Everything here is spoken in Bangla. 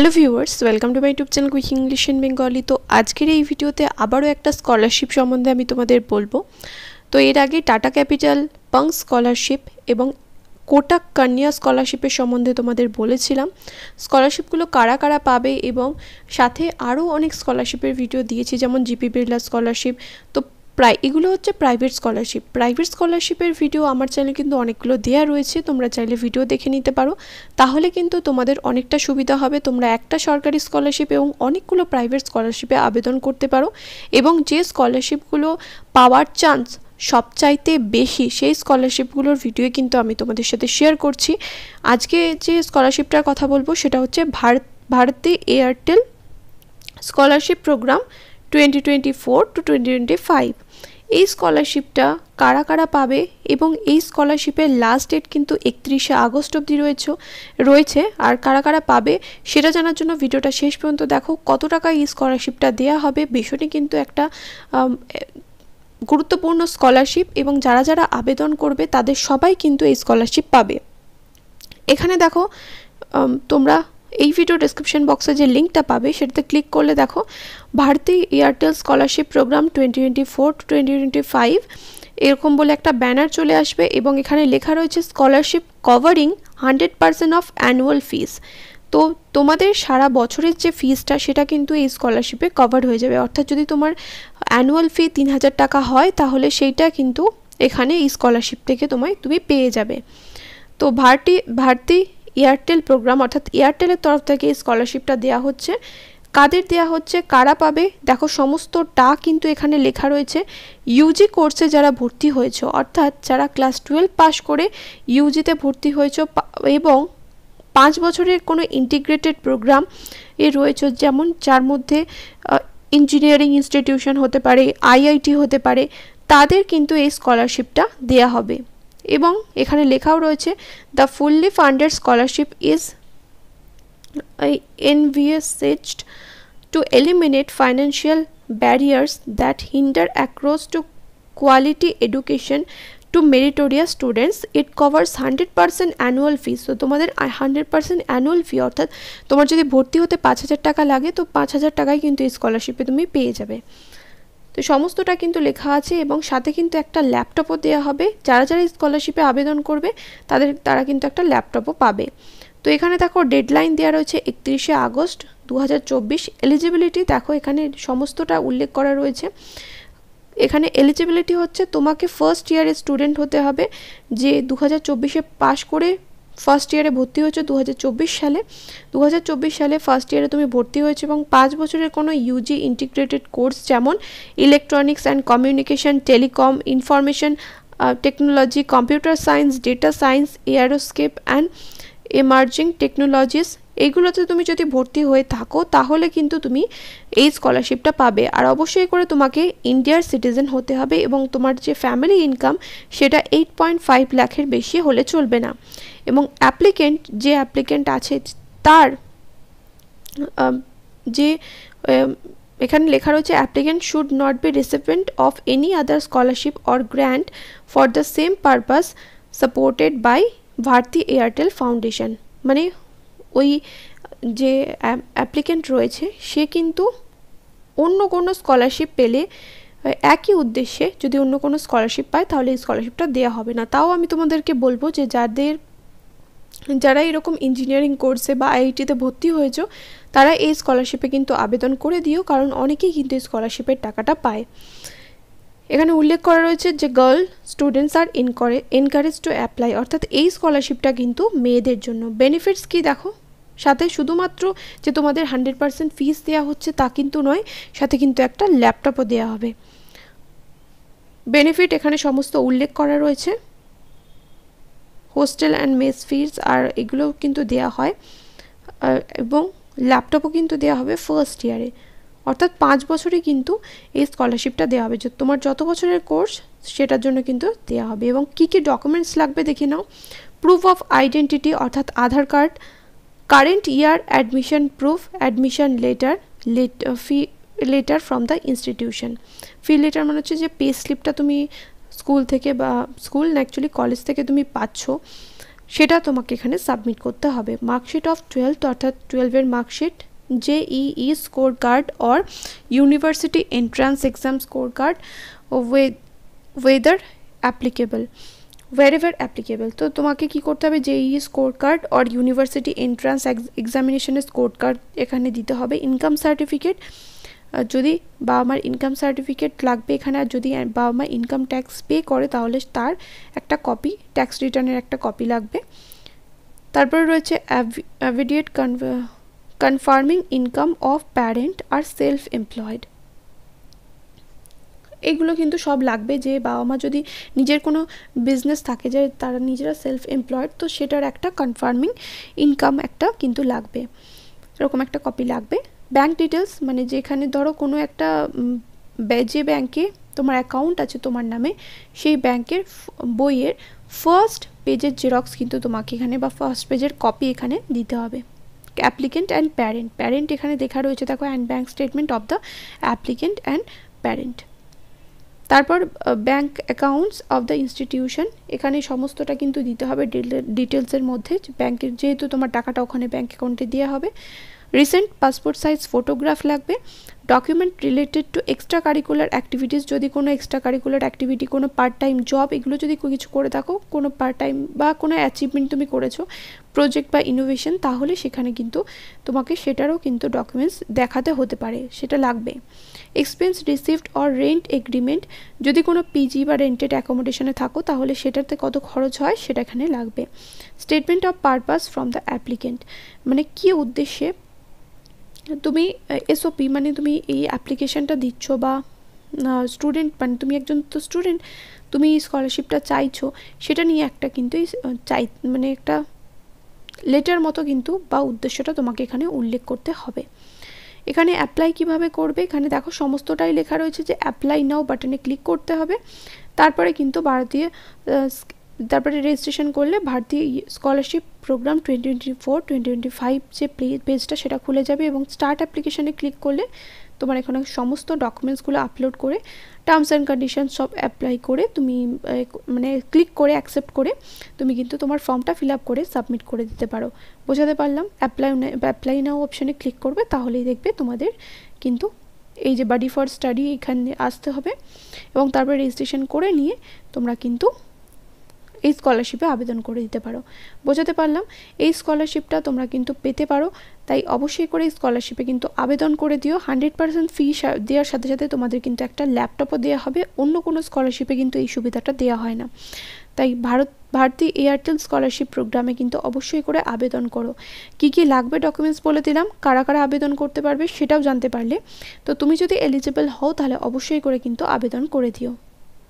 hello viewers welcome to my YouTube channel quick English in Bengali তো আজকের এই ভিডিওতে আবারও একটা স্কলারশিপ সম্বন্ধে আমি তোমাদের বলবো তো এর আগে টাটা ক্যাপিটাল পং স্কলারশিপ এবং কোটাক কন্যা স্কলারশিপের সম্বন্ধে তোমাদের বলেছিলাম স্কলারশিপগুলো কারা কারা পাবে এবং সাথে আরও অনেক স্কলারশিপের ভিডিও দিয়েছি যেমন জিপি বিড়লা স্কলারশিপ তো প্রায় এগুলো হচ্ছে প্রাইভেট স্কলারশিপ প্রাইভেট স্কলারশিপের ভিডিও আমার চ্যানেলে কিন্তু অনেকগুলো দেয়া রয়েছে তোমরা চাইলে ভিডিও দেখে নিতে পারো তাহলে কিন্তু তোমাদের অনেকটা সুবিধা হবে তোমরা একটা সরকারি স্কলারশিপ এবং অনেকগুলো প্রাইভেট স্কলারশিপে আবেদন করতে পারো এবং যে স্কলারশিপগুলো পাওয়ার চান্স সবচাইতে বেশি সেই স্কলারশিপগুলোর ভিডিও কিন্তু আমি তোমাদের সাথে শেয়ার করছি আজকে যে স্কলারশিপটার কথা বলবো সেটা হচ্ছে Bharat Bharti Airtel scholarship program twenty twenty four to twenty twenty five এই স্কলারশিপটা কারা কারা পাবে এবং এই স্কলারশিপের লাস্ট ডেট কিন্তু একত্রিশে আগস্ট অবধি রয়েছে রয়েছে আর কারা কারা পাবে সেটা জানার জন্য ভিডিওটা শেষ পর্যন্ত দেখো কত টাকা এই স্কলারশিপটা দেয়া হবে বিষয়টি কিন্তু একটা গুরুত্বপূর্ণ স্কলারশিপ এবং যারা যারা আবেদন করবে তাদের সবাই কিন্তু এই স্কলারশিপ পাবে এখানে দেখো তোমরা এই ভিডিও ডিসক্রিপশন বক্সে যে লিঙ্কটা পাবে সেটাতে ক্লিক করলে দেখো Bharti Airtel scholarship program twenty twenty four twenty twenty five এরকম বলে একটা ব্যানার চলে আসবে এবং এখানে লেখা রয়েছে scholarship covering hundred percent of annual fees তো তোমাদের সারা বছরের যে ফিসটা সেটা কিন্তু এই স্কলারশিপে কভার হয়ে যাবে অর্থাৎ যদি তোমার অ্যানুয়াল ফি তিন হাজার টাকা হয় তাহলে সেইটা কিন্তু এখানে এই স্কলারশিপ থেকে তোমায় তুমি পেয়ে যাবে তো ভারতী ভারতী এয়ারটেল প্রোগ্রাম অর্থাৎ এয়ারটেলের তরফ থেকে স্কলারশিপটা দেওয়া হচ্ছে কাদের দেয়া হচ্ছে কারা পাবে দেখো সমস্ত টা কিন্তু এখানে লেখা রয়েছে ইউজি কোর্সে যারা ভর্তি হয়েছ অর্থাৎ যারা ক্লাস টুয়েলভ পাস করে ইউজিতে ভর্তি হয়েছ এবং পাঁচ বছরের কোনো ইন্টিগ্রেটেড প্রোগ্রাম এ রয়েছে যেমন যার মধ্যে ইঞ্জিনিয়ারিং ইনস্টিটিউশন হতে পারে আইআইটি হতে পারে তাদের কিন্তু এই স্কলারশিপটা দেয়া হবে এবং এখানে লেখাও রয়েছে the fully funded scholarship is envisioned to eliminate financial barriers that hinder access to quality education to meritorious students it covers hundred percent annual fee so তোমাদের হান্ড্রেড পার্সেন্ট অ্যানুয়াল ফি অর্থাৎ তোমার যদি ভর্তি হতে পাঁচ হাজার টাকা লাগে তো পাঁচ হাজার টাকায় কিন্তু এই স্কলারশিপে তুমি পেয়ে যাবে তো সমস্তটা কিন্তু লেখা আছে এবং সাথে কিন্তু একটা ল্যাপটপও দেওয়া হবে যারা যারা স্কলারশিপে আবেদন করবে তাদের তারা কিন্তু একটা ল্যাপটপও পাবে তো এখানে দেখো ডেডলাইন দেওয়া রয়েছে একত্রিশে আগস্ট দু এলিজিবিলিটি দেখো এখানে সমস্তটা উল্লেখ করা রয়েছে এখানে এলিজিবিলিটি হচ্ছে তোমাকে ফার্স্ট ইয়ারের স্টুডেন্ট হতে হবে যে দু হাজার পাশ করে ফার্স্ট ইয়ারে ভর্তি হয়েছো দু সালে দু সালে ফার্স্ট ইয়ারে তুমি ভর্তি হয়েছো এবং পাঁচ বছরের কোনো ইউজি ইন্টিগ্রেটেড কোর্স যেমন electronics and communication telecom information technology computer science data science aerospace and emerging technologies এইগুলোতে তুমি যদি ভর্তি হয়ে থাকো তাহলে কিন্তু তুমি এই স্কলারশিপটা পাবে আর অবশ্যই করে তোমাকে ইন্ডিয়ার সিটিজেন হতে হবে এবং তোমার যে ফ্যামিলি ইনকাম সেটা এইট পয়েন্ট ফাইভ লাখের বেশি হলে চলবে না এবং অ্যাপ্লিকেন্ট যে অ্যাপ্লিকেন্ট আছে তার যে এখানে লেখা রয়েছে applicant should not be recipient of any other scholarship or grant for the same purpose supported by Bharti Airtel Foundation মানে ওই যে অ্যাপ্লিকেন্ট রয়েছে সে কিন্তু অন্য কোনো স্কলারশিপ পেলে একই উদ্দেশ্যে যদি অন্য কোনো স্কলারশিপ পায় তাহলে এই স্কলারশিপটা দেওয়া হবে না তাও আমি তোমাদেরকে বলবো যে যাদের যারা এরকম ইঞ্জিনিয়ারিং কোর্সে বা আইআইটিতে ভর্তি হয়েছ তারা এই স্কলারশিপে কিন্তু আবেদন করে দিও কারণ অনেকেই কিন্তু এই স্কলারশিপের টাকাটা পায় এখানে উল্লেখ করা রয়েছে যে গার্ল স্টুডেন্টস আর ইনকারে এনকারেজ টু অ্যাপ্লাই অর্থাৎ এই স্কলারশিপটা কিন্তু মেয়েদের জন্য বেনিফিটস কি দেখো সাথে শুধুমাত্র যে তোমাদের হান্ড্রেড পারসেন্ট ফিস দেওয়া হচ্ছে তা কিন্তু নয় সাথে কিন্তু একটা ল্যাপটপও দেওয়া হবে বেনিফিট এখানে সমস্ত উল্লেখ করা রয়েছে হোস্টেল অ্যান্ড মেস ফিস আর এগুলো কিন্তু দেওয়া হয় এবং ল্যাপটপও কিন্তু দেওয়া হবে ফার্স্ট ইয়ারে অর্থাৎ পাঁচ বছরই কিন্তু এই স্কলারশিপটা দেওয়া হবে যে তোমার যত বছরের কোর্স সেটার জন্য কিন্তু দেওয়া হবে এবং কী কী ডকুমেন্টস লাগবে দেখে নাও প্রুফ অফ আইডেন্টিটি অর্থাৎ Aadhaar card current year admission proof admission letter late fee letter from the institution fee letter মানে হচ্ছে যে পে স্লিপটা তুমি স্কুল থেকে বা স্কুল না অ্যাকচুয়ালি কলেজ থেকে তুমি পাচ্ছ সেটা তোমাকে এখানে সাবমিট করতে হবে মার্কশিট অফ টুয়েলভ অর্থাৎ টুয়েলভের মার্কশিট जेईई स्कोर कार्ड और university entrance exam score card whether applicable wherever applicable তো তোমাকে কি করতে হবে JEE score card or university entrance এক্সামিনেশনের স্কোর কার্ড এখানে দিতে হবে ইনকাম সার্টিফিকেট যদি বাবা মার ইনকাম সার্টিফিকেট লাগবে এখানে আর যদি বাবা মা ইনকাম ট্যাক্স পে করে তাহলে তার একটা কপি ট্যাক্স রিটার্নের একটা কপি লাগবে তারপরে রয়েছে অ্যাভিডিয়েট কনভা কনফার্মিং ইনকাম অফ প্যারেন্ট আর সেলফ এমপ্লয়েড এগুলো কিন্তু সব লাগবে যে বাবা মা যদি নিজের কোনো বিজনেস থাকে যে তারা নিজেরা সেলফ এমপ্লয়েড তো সেটার একটা কনফার্মিং ইনকাম একটা কিন্তু লাগবে এরকম একটা কপি লাগবে ব্যাংক ডিটেলস মানে যেখানে ধরো কোনো একটা যে ব্যাংকে তোমার অ্যাকাউন্ট আছে তোমার নামে সেই ব্যাংকের বইয়ের ফার্স্ট পেজের জেরক্স কিন্তু তোমাকে এখানে বা ফার্স্ট পেজের কপি এখানে দিতে হবে অ্যাপ্লিকেন্ট অ্যান্ড প্যারেন্ট প্যারেন্ট এখানে দেখা রয়েছে দেখো and bank statement of the applicant and parent তারপর bank accounts of the institution এখানে সমস্তটা কিন্তু দিতে হবে ডিটেলসের মধ্যে ব্যাংকের যেহেতু তোমার টাকাটা ওখানে ব্যাঙ্ক অ্যাকাউন্টে দেওয়া হবে রিসেন্ট পাসপোর্ট সাইজ ফটোগ্রাফ লাগবে document related to extra curricular activities যদি কোনো এক্সট্রা কারিকুলার অ্যাক্টিভিটি কোনো পার্ট টাইম জব এগুলো যদি কিছু করে থাকো কোনো পার্ট টাইম বা কোনো অ্যাচিভমেন্ট তুমি করেছো প্রজেক্ট বা ইনোভেশন তাহলে সেখানে কিন্তু তোমাকে সেটারও কিন্তু ডকুমেন্টস দেখাতে হতে পারে সেটা লাগবে expense received or rent agreement যদি কোনো পিজি বা রেন্টেড অ্যাকোমোডেশনে থাকো তাহলে সেটাতে কত খরচ হয় সেটা এখানে লাগবে statement of purpose from the applicant মানে কী উদ্দেশ্যে তুমি এসওপি মানে তুমি এই অ্যাপ্লিকেশানটা দিচ্ছ বা স্টুডেন্ট মানে তুমি একজন তো স্টুডেন্ট তুমি স্কলারশিপটা চাইছো সেটা নিয়ে একটা কিন্তু চাই মানে একটা লেটার মতো কিন্তু বা উদ্দেশ্যটা তোমাকে এখানে উল্লেখ করতে হবে এখানে অ্যাপ্লাই কিভাবে করবে এখানে দেখো সমস্তটাই লেখা রয়েছে যে অ্যাপ্লাই নাও বাটনে ক্লিক করতে হবে তারপরে কিন্তু ভারতীয় তারপরে রেজিস্ট্রেশন করলে ভারতীয় scholarship program twenty twenty four twenty twenty five যে পেজটা সেটা খুলে যাবে এবং স্টার্ট অ্যাপ্লিকেশানে ক্লিক করলে তোমার এখানে সমস্ত ডকুমেন্টসগুলো আপলোড করে টার্মস অ্যান্ড কন্ডিশন সব অ্যাপ্লাই করে তুমি মানে ক্লিক করে অ্যাকসেপ্ট করে তুমি কিন্তু তোমার ফর্মটা ফিল আপ করে সাবমিট করে দিতে পারো বোঝাতে পারলাম অ্যাপ্লাই অ্যাপ্লাই নাও অপশানে ক্লিক করবে তাহলেই দেখবে তোমাদের কিন্তু এই যে বাডি ফর স্টাডি এখানে আসতে হবে এবং তারপরে রেজিস্ট্রেশন করে নিয়ে তোমরা কিন্তু এই স্কলারশিপে আবেদন করে দিতে পারো বোঝাতে পারলাম এই স্কলারশিপটা তোমরা কিন্তু পেতে পারো তাই অবশ্যই করে এই স্কলারশিপে কিন্তু আবেদন করে দিও হান্ড্রেড পার্সেন্ট ফি দেওয়ার সাথে সাথে তোমাদের কিন্তু একটা ল্যাপটপও দেওয়া হবে অন্য কোনো স্কলারশিপে কিন্তু এই সুবিধাটা দেওয়া হয় না তাই ভারত ভারতী এয়ারটেল স্কলারশিপ প্রোগ্রামে কিন্তু অবশ্যই করে আবেদন করো কি কি লাগবে ডকুমেন্টস বলে দিলাম কারা কারা আবেদন করতে পারবে সেটাও জানতে পারলে তো তুমি যদি এলিজিবল হও তাহলে অবশ্যই করে কিন্তু আবেদন করে দিও